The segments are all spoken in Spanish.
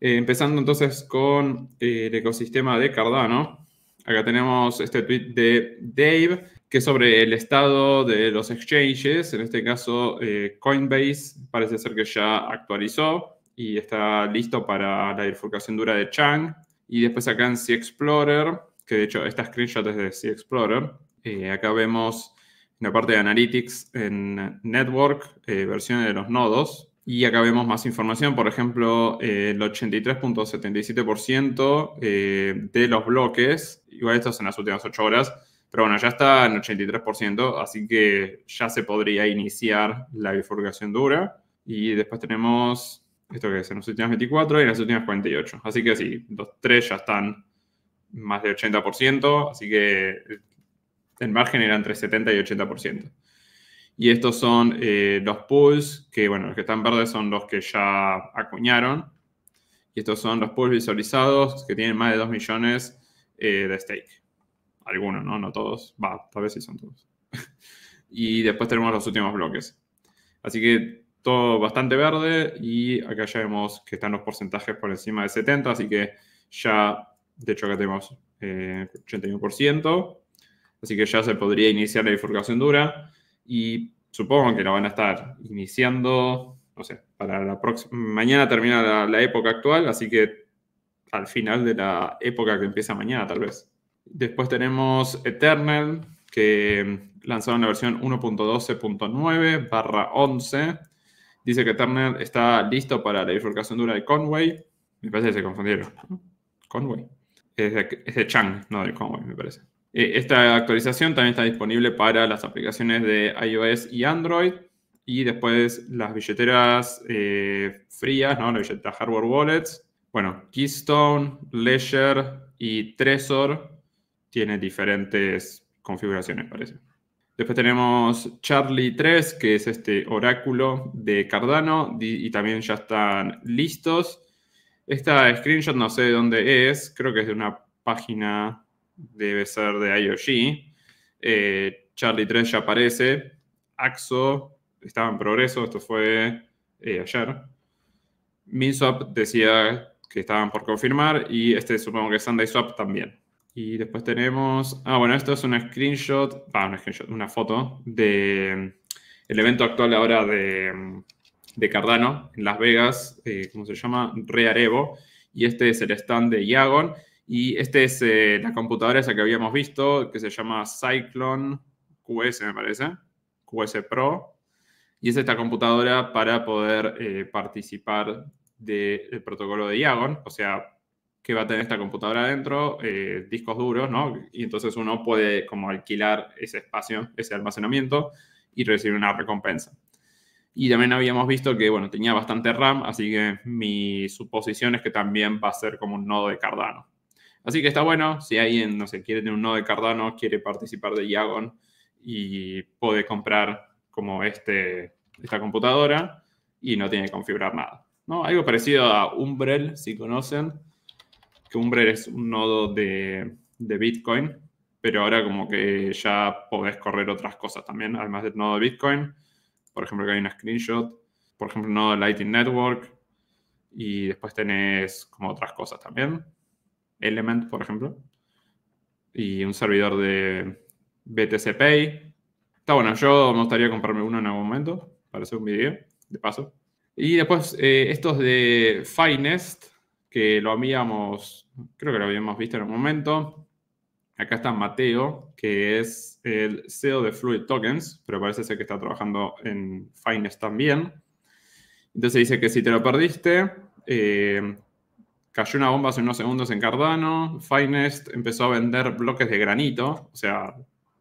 Eh, empezando entonces con eh, el ecosistema de Cardano. Acá tenemos este tweet de Dave, que es sobre el estado de los exchanges. En este caso, eh, Coinbase parece ser que ya actualizó y está listo para la bifurcación dura de Chang. Y después acá en C Explorer, que de hecho esta screenshot es de C Explorer. acá vemos en la parte de Analytics en Network, versiones de los nodos y acá vemos más información, por ejemplo, eh, el 83.77% eh, de los bloques, igual estos en las últimas 8 horas, pero bueno, ya está en 83%, así que ya se podría iniciar la bifurcación dura. Y después tenemos esto que es en las últimas 24 y en las últimas 48. Así que sí, los tres ya están más de 80%, así que el margen era entre 70 y 80%. Y estos son eh, los pools, que bueno, los que están verdes son los que ya acuñaron. Y estos son los pools visualizados que tienen más de 2 millones eh, de stake. Algunos, ¿no? No todos. Va, tal vez sí son todos. y después tenemos los últimos bloques. Así que todo bastante verde y acá ya vemos que están los porcentajes por encima de 70, así que ya, de hecho acá tenemos 81%, eh, así que ya se podría iniciar la bifurcación dura y supongo que lo van a estar iniciando, no sé, para la próxima, mañana termina la, época actual, así que al final de la época que empieza mañana tal vez. Después tenemos Eternal, que lanzaron la versión 1.12.9 barra 11. Dice que Eternal está listo para la bifurcación dura de Conway. Me parece que se confundieron. Conway. es de Chang, no de Conway, me parece. Eh, esta actualización también está disponible para las aplicaciones de iOS y Android. Y después las billeteras eh, frías, ¿no? Las billeteras hardware wallets. Bueno, Keystone, Ledger y Trezor tiene diferentes configuraciones, parece. Después tenemos Charlie 3, que es este oráculo de Cardano, y también ya están listos. Esta screenshot no sé de dónde es, creo que es de una página debe ser de IOG. Eh, Charlie 3 ya aparece. Axo estaba en progreso, esto fue eh, ayer. MinSwap decía que estaban por confirmar y este supongo que es SundaySwap también. Y después tenemos, ah bueno, esto es una screenshot, ah, una screenshot, una foto de mm, el evento actual ahora de, mm, de Cardano en Las Vegas, como eh, ¿cómo se llama? Rearevo. Y este es el stand de Yagon y esta es eh, la computadora esa que habíamos visto, que se llama Cyclone QS, me parece, QS Pro. Y es esta computadora para poder eh, participar del protocolo de Diagon, o sea, que va a tener esta computadora adentro, eh, discos duros, ¿no? Y entonces uno puede como alquilar ese espacio, ese almacenamiento y recibir una recompensa. Y también habíamos visto que, bueno, tenía bastante RAM, así que mi suposición es que también va a ser como un nodo de Cardano. Así que está bueno, si alguien, no sé, quiere tener un nodo de Cardano, quiere participar de Yagon y puede comprar como este, esta computadora y no tiene que configurar nada. ¿no? Algo parecido a Umbrel, si conocen, que Umbrel es un nodo de, Bitcoin, pero ahora como que ya podés correr otras cosas también, además del nodo de Bitcoin. Por ejemplo, que hay una screenshot, por ejemplo, el nodo de Lightning Network y después tenés como otras cosas también. Element, por ejemplo, y un servidor de BTC Pay. Está bueno, yo me gustaría comprarme uno en algún momento para hacer un video, de paso. Y después eh, estos de Finest, que lo habíamos, creo que lo habíamos visto en un momento. Acá está Mateo, que es el CEO de Fluid Tokens, pero parece ser que está trabajando en Finest también. Entonces dice que si te lo perdiste, eh, Cayó una bomba hace unos segundos en Cardano. Finest empezó a vender bloques de granito, o sea,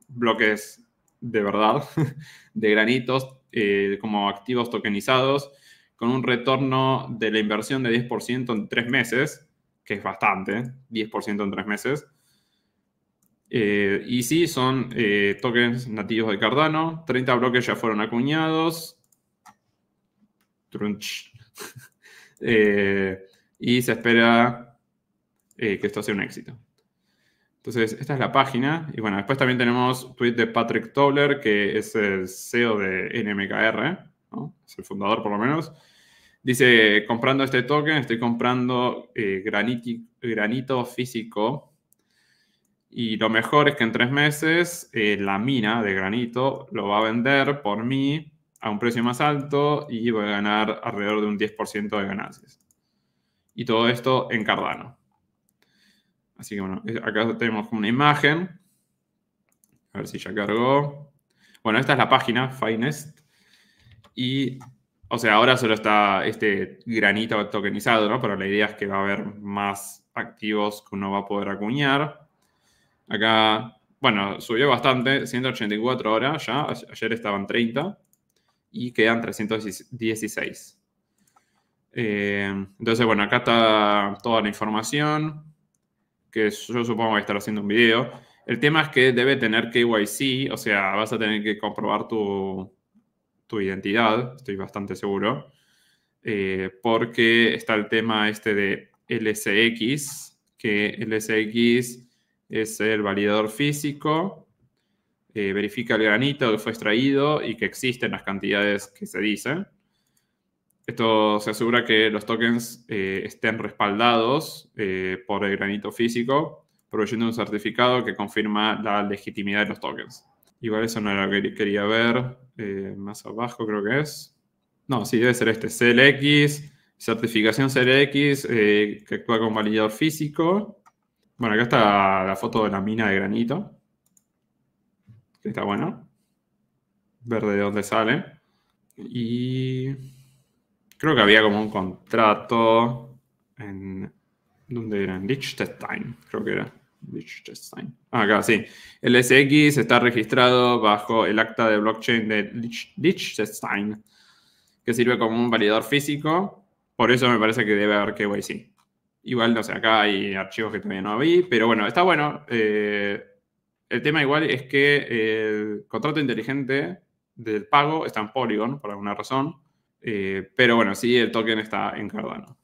bloques de verdad, de granitos eh, como activos tokenizados, con un retorno de la inversión de 10% en tres meses, que es bastante, 10% en tres meses. Eh, y sí, son eh, tokens nativos de Cardano. 30 bloques ya fueron acuñados. Trunch. eh, y se espera eh, que esto sea un éxito. Entonces, esta es la página. Y bueno, después también tenemos tweet de Patrick Tobler, que es el CEO de NMKR, es el fundador por lo menos. Dice, comprando este token, estoy comprando eh, granito físico. Y lo mejor es que en tres meses eh, la mina de granito lo va a vender por mí a un precio más alto y voy a ganar alrededor de un 10% de ganancias y todo esto en Cardano. Así que bueno, acá tenemos una imagen. A ver si ya cargó. Bueno, esta es la página, Finest. Y, o sea, ahora solo está este granito tokenizado, ¿no? Pero la idea es que va a haber más activos que uno va a poder acuñar. Acá, bueno, subió bastante, 184 horas ya. Ayer estaban 30 y quedan 316. Eh, entonces, bueno, acá está toda la información, que yo supongo que estar haciendo un video. El tema es que debe tener KYC, o sea, vas a tener que comprobar tu, identidad, estoy bastante seguro, eh, porque está el tema este de LSX, que LSX es el validador físico, eh, verifica el granito que fue extraído y que existen las cantidades que se dicen. Esto se asegura que los tokens eh, estén respaldados eh, por el granito físico, proveyendo un certificado que confirma la legitimidad de los tokens. Igual eso no lo que quería ver eh, más abajo, creo que es. No, sí, debe ser este CLX, certificación CLX que actúa con validador físico. Bueno, acá está la foto de la mina de granito, está bueno. Ver de dónde sale. Y creo que había como un contrato en, ¿dónde era? En Liechtenstein, creo que era. Ah, acá, sí. El SX está registrado bajo el acta de blockchain de que sirve como un validador físico. Por eso me parece que debe haber que sí Igual, no sé, acá hay archivos que todavía no vi, pero bueno, está bueno. Eh, el tema igual es que el contrato inteligente del pago está en Polygon, por alguna razón. Eh, pero bueno, sí, el token está en Cardano.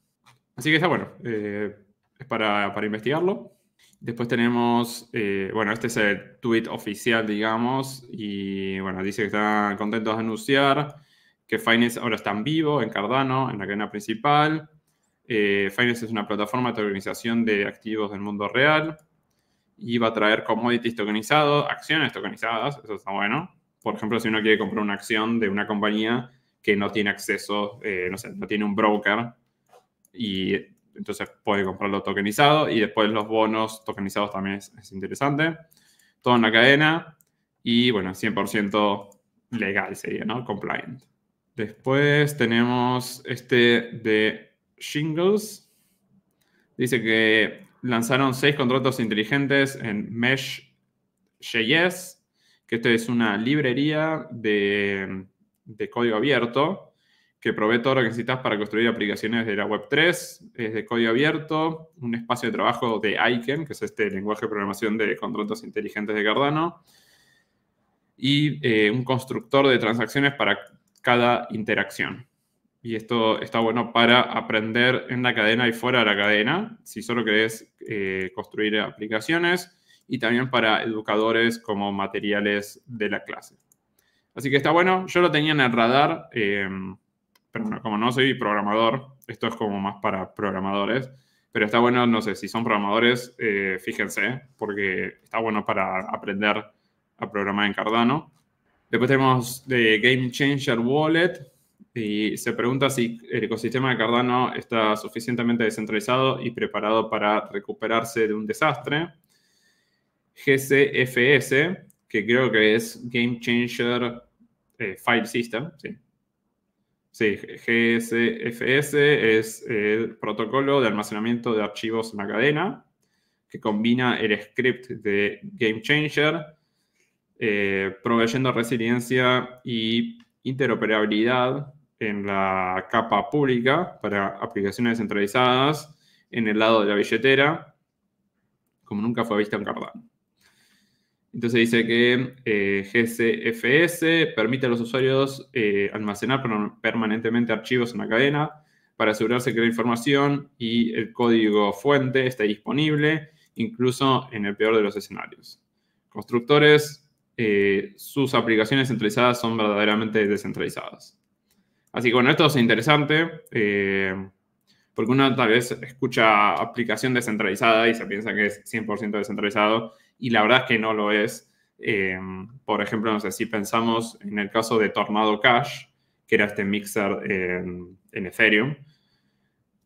Así que está bueno. Eh, es para, para, investigarlo. Después tenemos, eh, bueno, este es el tweet oficial, digamos, y bueno, dice que están contentos de anunciar que Finance ahora está en vivo en Cardano, en la cadena principal. Finance es una plataforma de tokenización de activos del mundo real y va a traer commodities tokenizados, acciones tokenizadas, eso está bueno. Por ejemplo, si uno quiere comprar una acción de una compañía que no tiene acceso, eh, no sé, no tiene un broker y entonces puede comprarlo tokenizado y después los bonos tokenizados también es, interesante. interesante. en la cadena y bueno, 100% legal sería, ¿no? Compliant. Después tenemos este de Shingles. Dice que lanzaron seis contratos inteligentes en Mesh Mesh.js, que esto es una librería de de código abierto, que provee todo lo que necesitas para construir aplicaciones de la Web3, es de código abierto, un espacio de trabajo de ICANN, que es este lenguaje de programación de contratos inteligentes de Cardano, y eh, un constructor de transacciones para cada interacción. Y esto está bueno para aprender en la cadena y fuera de la cadena, si solo querés eh, construir aplicaciones, y también para educadores como materiales de la clase. Así que está bueno, yo lo tenía en el radar, eh, pero como no soy programador, esto es como más para programadores, pero está bueno, no sé, si son programadores, eh, fíjense, porque está bueno para aprender a programar en Cardano. Después tenemos de eh, Game Changer Wallet y se pregunta si el ecosistema de Cardano está suficientemente descentralizado y preparado para recuperarse de un desastre. GCFS que creo que es Game Changer eh, File System, sí. Sí, GSFS es el eh, protocolo de almacenamiento de archivos en la cadena que combina el script de Game Changer, eh, proveyendo resiliencia y interoperabilidad en la capa pública para aplicaciones centralizadas en el lado de la billetera, como nunca fue visto en Cardano. Entonces dice que eh, GCFS permite a los usuarios eh, almacenar permanentemente archivos en la cadena para asegurarse que la información y el código fuente esté disponible, incluso en el peor de los escenarios. Constructores, eh, sus aplicaciones centralizadas son verdaderamente descentralizadas. Así que bueno, esto es interesante, porque uno tal vez escucha aplicación descentralizada y se piensa que es 100% descentralizado, y la verdad es que no lo es. Eh, por ejemplo, no sé, si pensamos en el caso de Tornado Cash, que era este mixer en, Ethereum,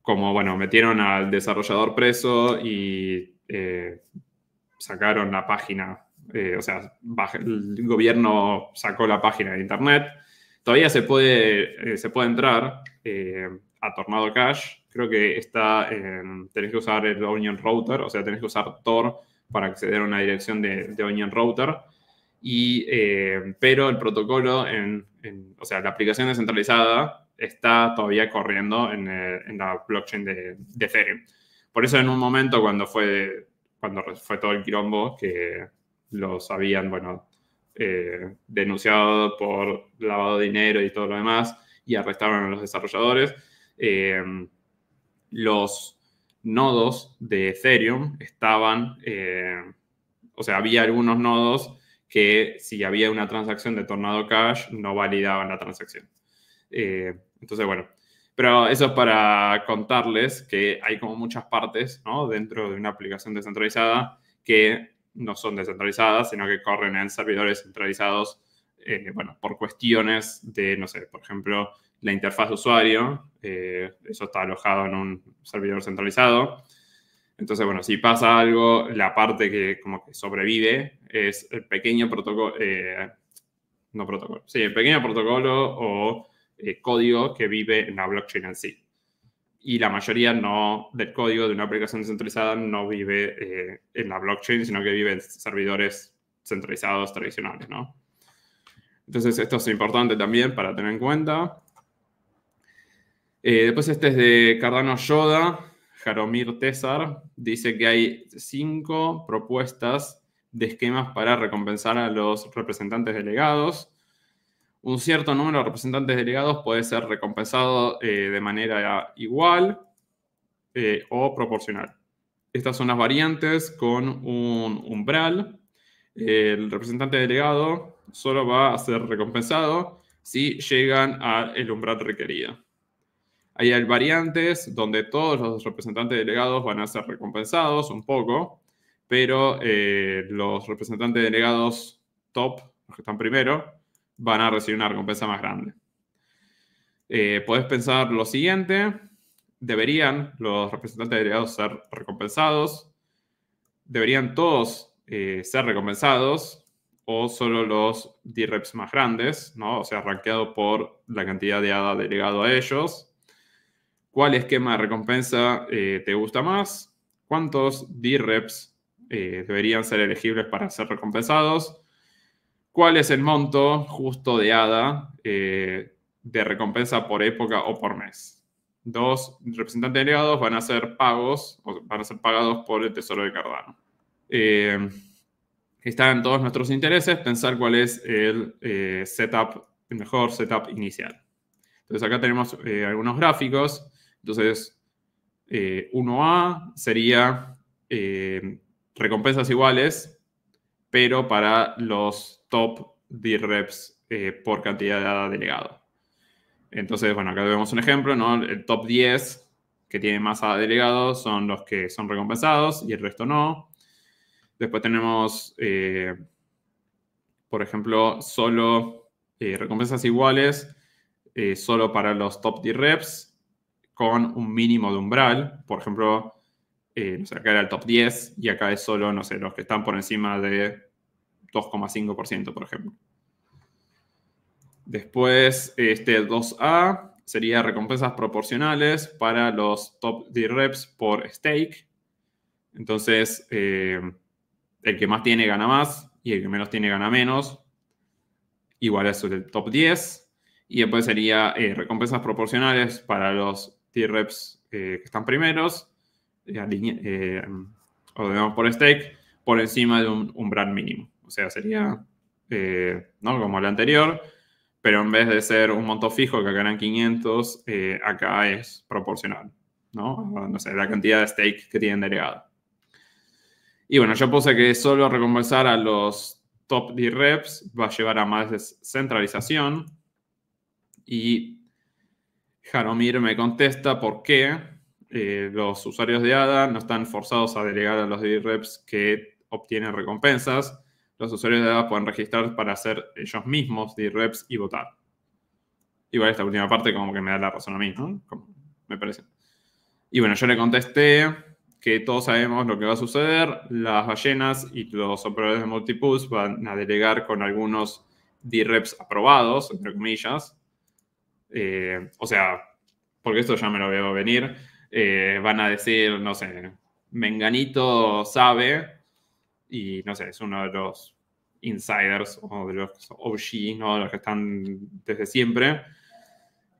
como, bueno, metieron al desarrollador preso y eh, sacaron la página, eh, o sea, el gobierno sacó la página de Internet. Todavía se puede, se puede entrar a Tornado Cash, creo que está, tenés que usar el Onion Router, o sea, tenés que usar Tor para acceder a una dirección de, Onion Router. Y, eh, pero el protocolo, en, o sea, la aplicación descentralizada está todavía corriendo eh, en, la blockchain de, de, Ethereum. Por eso en un momento cuando fue, cuando fue todo el quilombo, que los habían, bueno, eh, denunciado por lavado de dinero y todo lo demás, y arrestaron a los desarrolladores, los nodos de Ethereum estaban, eh, o sea, había algunos nodos que si había una transacción de Tornado Cash no validaban la transacción. Eh, entonces, bueno, pero eso es para contarles que hay como muchas partes dentro de una aplicación descentralizada que no son descentralizadas, sino que corren en servidores centralizados, eh, bueno, por cuestiones de, no sé, por ejemplo, la interfaz de usuario. Eh, eso está alojado en un servidor centralizado. Entonces, bueno, si pasa algo, la parte que como que sobrevive es el pequeño protocolo, eh, no protocolo, sí, el pequeño protocolo o eh, código que vive en la blockchain en sí. Y la mayoría no del código de una aplicación descentralizada no vive en la blockchain, sino que vive en servidores centralizados tradicionales, ¿no? Entonces, esto es importante también para tener en cuenta. Eh, después este es de Cardano Yoda, Jaromir Tesar, dice que hay cinco propuestas de esquemas para recompensar a los representantes delegados. Un cierto número de representantes delegados puede ser recompensado eh, de manera igual eh, o proporcional. Estas son las variantes con un umbral. El representante delegado solo va a ser recompensado si llegan al umbral requerido hay variantes donde todos los representantes delegados van a ser recompensados un poco, pero eh, los representantes delegados top, los que están primero, van a recibir una recompensa más grande. Eh, podés pensar lo siguiente, deberían los representantes delegados ser recompensados, deberían todos eh, ser recompensados o solo los DREPs más grandes, ¿no? o sea, rankeado por la cantidad de ADA delegado a ellos ¿Cuál esquema de recompensa eh, te gusta más? cuántos DREPs eh, deberían ser elegibles para ser recompensados? ¿Cuál es el monto justo de ADA eh, de recompensa por época o por mes? Dos representantes delegados van a ser pagos, o van a ser pagados por el Tesoro de Cardano. Está en todos nuestros intereses, pensar cuál es el setup, el mejor setup inicial. Entonces acá tenemos algunos gráficos entonces, 1A eh, sería eh, recompensas iguales, pero para los top D reps eh, por cantidad de ADA delegado. Entonces, bueno, acá vemos un ejemplo, ¿no? El top 10 que tiene más ADA delegado son los que son recompensados y el resto no. Después tenemos, por ejemplo, solo recompensas iguales, solo para los top 10 reps con un mínimo de umbral. Por ejemplo, eh, acá era el top 10 y acá es solo, no sé, los que están por encima de 2,5%, por ejemplo. Después, este 2A sería recompensas proporcionales para los top 10 reps por stake. Entonces, eh, el que más tiene gana más y el que menos tiene gana menos. Igual eso es el top 10. Y después sería eh, recompensas proporcionales para los T-Reps eh, que están primeros, eh, eh, ordenamos por stake, por encima de un umbral mínimo. O sea, sería eh, ¿no? como el anterior, pero en vez de ser un monto fijo que acá eran 500, acá es proporcional. ¿no? no sé, la cantidad de stake que tienen delegado. Y bueno, yo puse que solo recompensar a los top de reps va a llevar a más descentralización y Jaromir me contesta por qué eh, los usuarios de ADA no están forzados a delegar a los DREPs que obtienen recompensas. Los usuarios de ADA pueden registrar para hacer ellos mismos DREPs y votar. Igual esta última parte como que me da la razón a mí, ¿no? me parece. Y bueno, yo le contesté que todos sabemos lo que va a suceder. Las ballenas y los operadores de multipus van a delegar con algunos DREPs aprobados, entre comillas, eh, o sea, porque esto ya me lo veo venir, eh, van a decir, no sé, Menganito sabe, y no sé, es uno de los insiders o de los OG, ¿no? los que están desde siempre,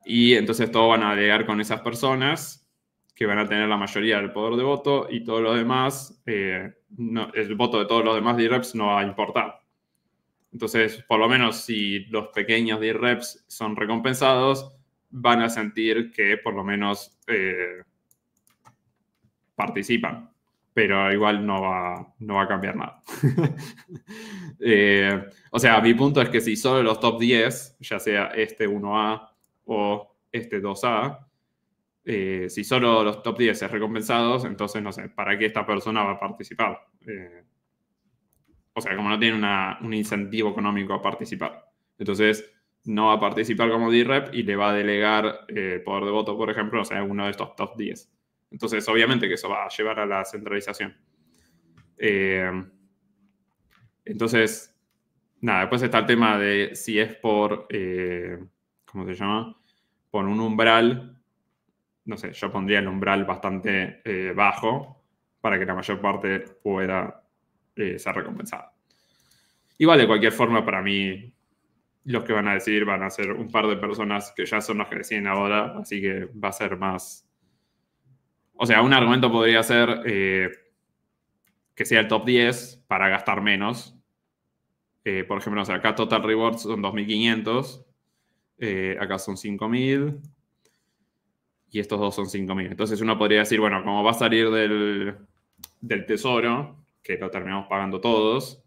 y entonces todos van a llegar con esas personas que van a tener la mayoría del poder de voto y todo lo demás, eh, el voto de todos los demás D-Reps no va a importar. Entonces, por lo menos si los pequeños 10 reps son recompensados, van a sentir que por lo menos eh, participan. Pero igual no va, no va a cambiar nada. Eh, o sea, mi punto es que si solo los top 10, ya sea este 1A o este 2A, eh, si solo los top 10 es recompensados, entonces no sé, ¿para qué esta persona va a participar? o sea, como no tiene un incentivo económico a participar. Entonces, no va a participar como d y le va a delegar eh, poder de voto, por ejemplo, o sea, uno de estos top 10. Entonces, obviamente que eso va a llevar a la centralización. Eh, entonces, nada, después está el tema de si es por, eh, ¿cómo se llama? Por un umbral, no sé, yo pondría el umbral bastante bajo para que la mayor parte pueda eh, ha recompensada. Igual, de cualquier forma, para mí, los que van a decidir van a ser un par de personas que ya son los que deciden ahora, así que va a ser más. O sea, un argumento podría ser eh, que sea el top 10 para gastar menos. Eh, por ejemplo, acá Total Rewards son 2.500, eh, acá son 5.000 y estos dos son 5.000. Entonces uno podría decir, bueno, como va a salir del, del tesoro, que lo terminamos pagando todos.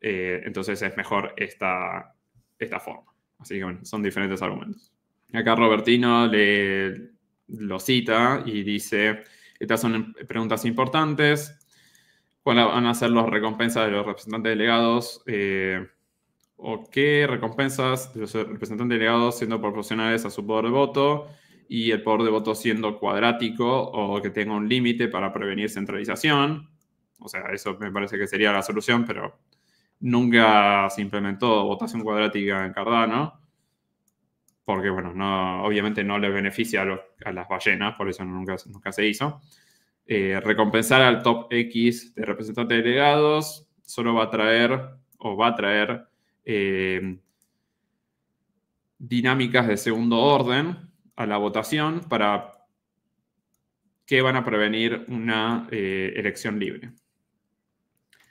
Eh, entonces es mejor esta, esta forma. Así que bueno, son diferentes argumentos. Acá Robertino le, lo cita y dice, estas son preguntas importantes. ¿Cuáles van a ser las recompensas de los representantes delegados? Eh, ¿O qué recompensas de los representantes delegados siendo proporcionales a su poder de voto? Y el poder de voto siendo cuadrático o que tenga un límite para prevenir centralización. O sea, eso me parece que sería la solución, pero nunca se implementó votación cuadrática en Cardano, porque, bueno, no, obviamente no les beneficia a, las ballenas, por eso nunca, nunca se hizo. Eh, recompensar al top X de representantes delegados solo va a traer o va a traer eh, dinámicas de segundo orden a la votación para que van a prevenir una eh, elección libre.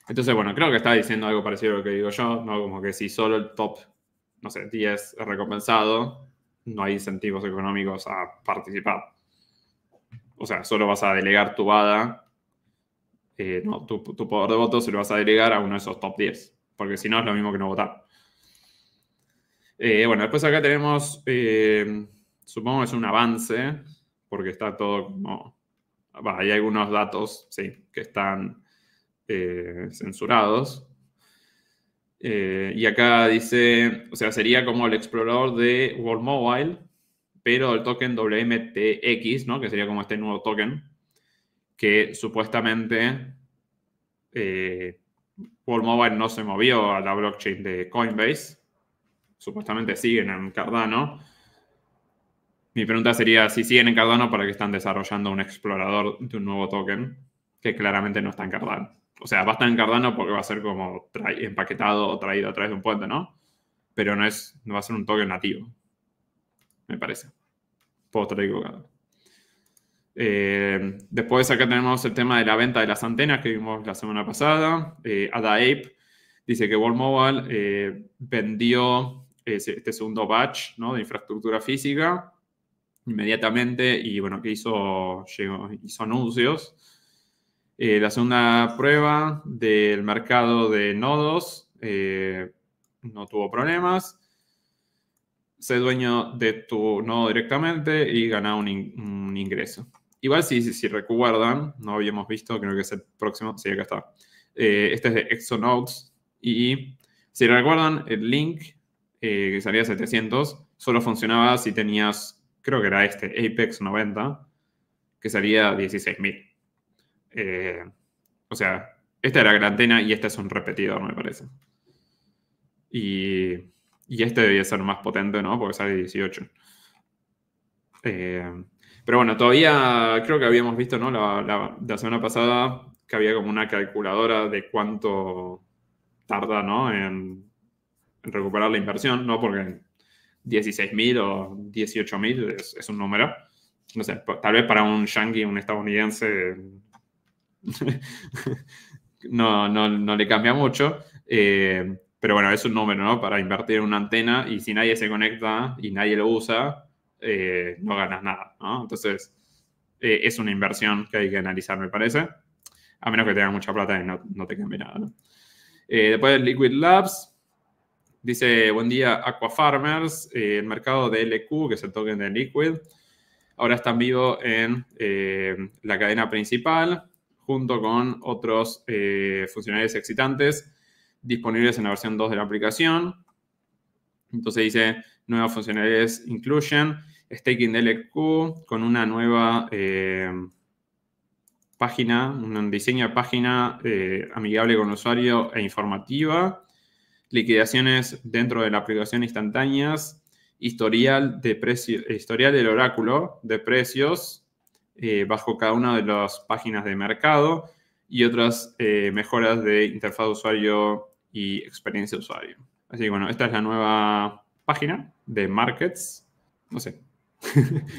Entonces, bueno, creo que estaba diciendo algo parecido a lo que digo yo, ¿no? Como que si solo el top, no sé, 10 es recompensado, no hay incentivos económicos a participar. O sea, solo vas a delegar tu bada, eh, no, tu, poder de voto se lo vas a delegar a uno de esos top 10, porque si no es lo mismo que no votar. Eh, bueno, después acá tenemos, eh, supongo que es un avance, porque está todo como... hay algunos datos, sí, que están eh, censurados. Eh, y acá dice, o sea, sería como el explorador de World Mobile, pero el token WMTX, ¿no? Que sería como este nuevo token, que supuestamente eh, World Mobile no se movió a la blockchain de Coinbase. Supuestamente siguen en Cardano. Mi pregunta sería si siguen en Cardano para qué están desarrollando un explorador de un nuevo token que claramente no está en Cardano o sea, va a estar en Cardano porque va a ser como empaquetado o traído a través de un puente, ¿no? Pero no, es, no va a ser un token nativo, me parece. Puedo estar equivocado. Eh, después acá tenemos el tema de la venta de las antenas que vimos la semana pasada. Eh, Ape dice que World Mobile eh, vendió eh, este segundo batch de infraestructura física inmediatamente y bueno, que hizo, hizo anuncios eh, la segunda prueba del mercado de nodos eh, no tuvo problemas. Sé dueño de tu nodo directamente y gana un, ingreso. Igual si, si, recuerdan, no habíamos visto, creo que es el próximo. Sí, acá está. Eh, este es de Exonodes. Y si recuerdan, el link que salía 700 solo funcionaba si tenías, creo que era este, Apex 90, que salía 16.000. Eh, o sea, esta era la antena y este es un repetidor, me parece. Y, este debía ser más potente, ¿no? Porque sale 18. Eh, pero bueno, todavía creo que habíamos visto, ¿no? La, semana pasada que había como una calculadora de cuánto tarda, ¿no? En, recuperar la inversión, ¿no? Porque 16.000 o 18.000 es, es, un número. No sé, tal vez para un yankee, un estadounidense, no, le cambia mucho. Eh, pero bueno, es un número, ¿no? Para invertir en una antena y si nadie se conecta y nadie lo usa, eh, no ganas nada, Entonces, eh, es una inversión que hay que analizar, me parece. A menos que tengas mucha plata y no, te cambie nada, después después Liquid Labs. Dice, buen día Aquafarmers, el mercado de LQ, que es el token de Liquid. Ahora están vivo en la cadena principal, junto con otros eh, excitantes disponibles en la versión 2 de la aplicación. Entonces dice, nuevas funcionalidades incluyen staking de LQ con una nueva eh, página, un diseño de página eh, amigable con el usuario e informativa, liquidaciones dentro de la aplicación instantáneas, historial, de precio, historial del oráculo de precios, eh, bajo cada una de las páginas de mercado y otras eh, mejoras de interfaz de usuario y experiencia de usuario. Así que bueno, esta es la nueva página de Markets. No sé.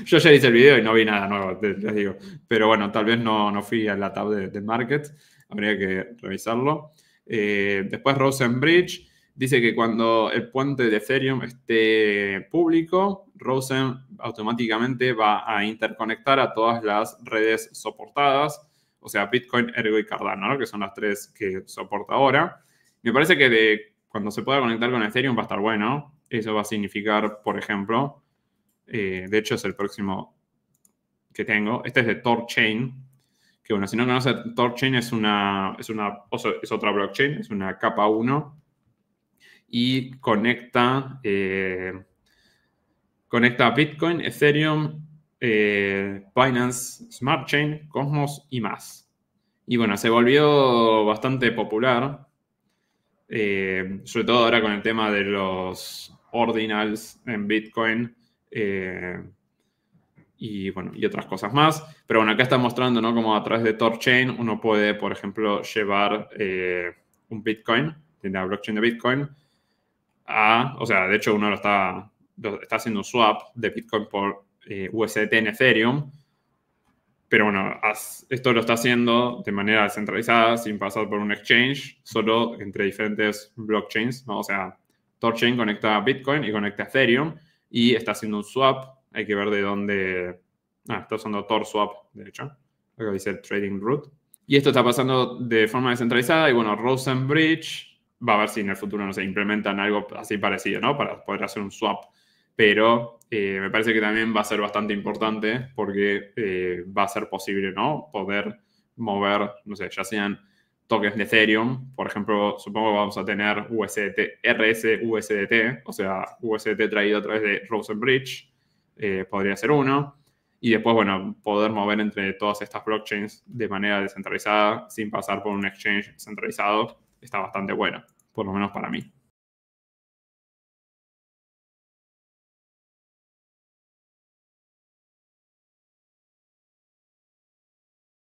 Yo ya hice el video y no vi nada nuevo, les digo. Pero bueno, tal vez no, no fui a la tab de, Markets. Habría que revisarlo. Eh, después Rosenbridge dice que cuando el puente de Ethereum esté público, Rosen automáticamente va a interconectar a todas las redes soportadas, o sea, Bitcoin, Ergo y Cardano, que son las tres que soporta ahora. Me parece que de, cuando se pueda conectar con Ethereum va a estar bueno. Eso va a significar, por ejemplo, eh, de hecho es el próximo que tengo. Este es de Torchain, que bueno, si no conocen, Torchain es una, es una, es otra blockchain, es una capa 1 y conecta eh, Conecta Bitcoin, Ethereum, eh, Binance, Smart Chain, Cosmos y más. Y bueno, se volvió bastante popular, eh, sobre todo ahora con el tema de los ordinals en Bitcoin eh, y bueno, y otras cosas más. Pero bueno, acá está mostrando, ¿no? Como a través de TorChain uno puede, por ejemplo, llevar un Bitcoin, Tiene la blockchain de Bitcoin, a, o sea, de hecho uno lo está está haciendo un swap de Bitcoin por eh, USDT en Ethereum. Pero bueno, esto lo está haciendo de manera descentralizada, sin pasar por un exchange, solo entre diferentes blockchains, ¿no? O sea, Torchain conecta a Bitcoin y conecta a Ethereum y está haciendo un swap. Hay que ver de dónde... Ah, está usando Tor Swap, de hecho. Acá dice Trading route Y esto está pasando de forma descentralizada y bueno, Rosenbridge va a ver si en el futuro, no se implementan algo así parecido, ¿no? Para poder hacer un swap pero eh, me parece que también va a ser bastante importante porque eh, va a ser posible, ¿no? Poder mover, no sé, ya sean tokens de Ethereum, por ejemplo, supongo que vamos a tener USDT, RS USDT, o sea, USDT traído a través de Rosenbridge, eh, podría ser uno. Y después, bueno, poder mover entre todas estas blockchains de manera descentralizada, sin pasar por un exchange centralizado, está bastante bueno, por lo menos para mí.